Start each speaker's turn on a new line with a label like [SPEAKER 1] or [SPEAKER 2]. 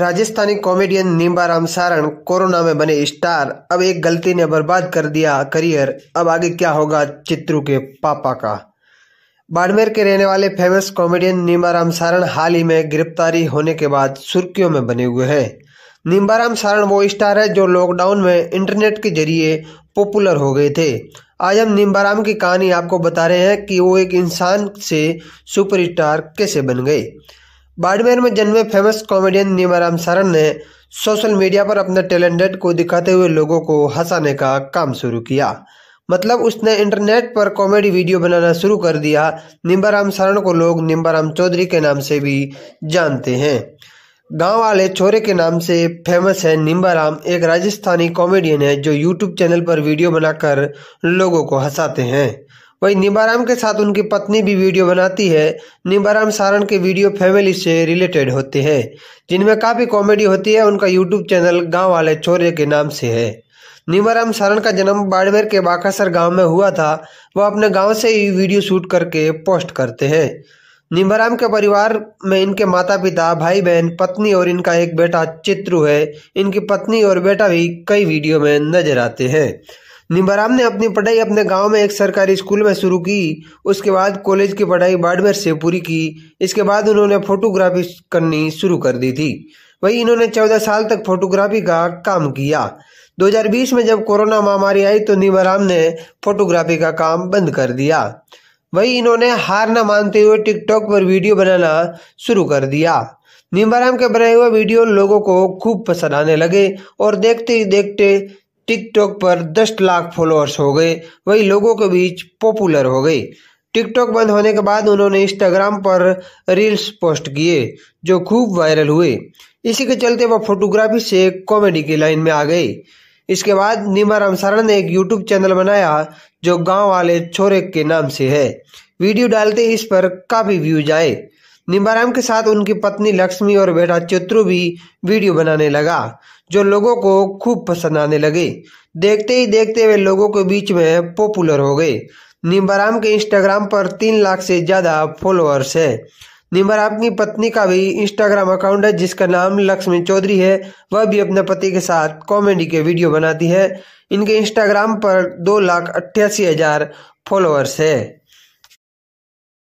[SPEAKER 1] Rajasthani comedian Nimbaram Saran corona में बने star अब एक गलती ने बर्बाद कर दिया करियर अब आगे क्या होगा चित्रू के पापा का बाड़मेर के रहने वाले फेमस कॉमेडियन निम्बाराम सारण हाल ही में गिरफ्तारी होने के बाद सुर्खियों में बने हुए हैं निम्बाराम सारण वो स्टार है जो लॉकडाउन में इंटरनेट के जरिए पॉपुलर हो गए थे आज हम निम्बाराम की कहानी आपको बता रहे हैं कि वो एक इंसान से सुपरस्टार कैसे बन गए बाड़मेर में जन्मे फेमस कॉमेडियन नीमाराम सरन ने सोशल मीडिया पर अपने टैलेंटेड को दिखाते हुए लोगों को हंसाने का काम शुरू किया मतलब उसने इंटरनेट पर कॉमेडी वीडियो बनाना शुरू कर दिया निम्बाराम सारण को लोग निम्बाराम चौधरी के नाम से भी जानते हैं गांव वाले छोरे के नाम से फेमस है निम्बाराम एक राजस्थानी कॉमेडियन है जो यूट्यूब चैनल पर वीडियो बनाकर लोगों को हंसाते हैं वहीं निबाराम के साथ उनकी पत्नी भी वीडियो बनाती है निबाराम सारण के वीडियो फैमिली से रिलेटेड होते हैं जिनमें काफ़ी कॉमेडी होती है उनका यूट्यूब चैनल गांव वाले चोरे के नाम से है निमाराम सारण का जन्म बाड़मेर के बाकासर गांव में हुआ था वह अपने गांव से ही वीडियो शूट करके पोस्ट करते हैं निम्बाराम के परिवार में इनके माता पिता भाई बहन पत्नी और इनका एक बेटा चित्रु है इनकी पत्नी और बेटा भी कई वीडियो में नजर आते हैं निम्बाराम ने अपनी पढ़ाई अपने गांव में एक सरकारी स्कूल में शुरू की उसके बाद कॉलेज की पढ़ाई बाड़मेर से पूरी की इसके बाद उन्होंने फोटोग्राफी करनी शुरू कर दी थी वहीं इन्होंने 14 साल तक फोटोग्राफी का काम किया 2020 में जब कोरोना महामारी आई तो निम्बाराम ने फोटोग्राफी का काम बंद कर दिया वही इन्होंने हार न मानते हुए टिकटॉक पर वीडियो बनाना शुरू कर दिया निम्बाराम के बनाए हुए वीडियो लोगों को खूब पसंद आने लगे और देखते ही देखते टिकटॉक पर 10 लाख फॉलोअर्स हो गए वही लोगों के बीच पॉपुलर हो गए टिकटॉक बंद होने के बाद उन्होंने इंस्टाग्राम पर रील्स पोस्ट किए जो खूब वायरल हुए इसी के चलते वह फोटोग्राफी से कॉमेडी की लाइन में आ गए इसके बाद निमाराम शरण ने एक यूट्यूब चैनल बनाया जो गांव वाले छोरे के नाम से है वीडियो डालते इस पर काफ़ी व्यूज आए निम्बाराम के साथ उनकी पत्नी लक्ष्मी और बेटा चित्रु भी वीडियो बनाने लगा जो लोगों को खूब पसंद आने लगे देखते ही देखते वे लोगों के बीच में पॉपुलर हो गए निम्बाराम के इंस्टाग्राम पर तीन लाख से ज़्यादा फॉलोअर्स है निम्बाराम की पत्नी का भी इंस्टाग्राम अकाउंट है जिसका नाम लक्ष्मी चौधरी है वह भी अपने पति के साथ कॉमेडी के वीडियो बनाती है इनके इंस्टाग्राम पर दो लाख अट्ठासी हजार फॉलोअर्स है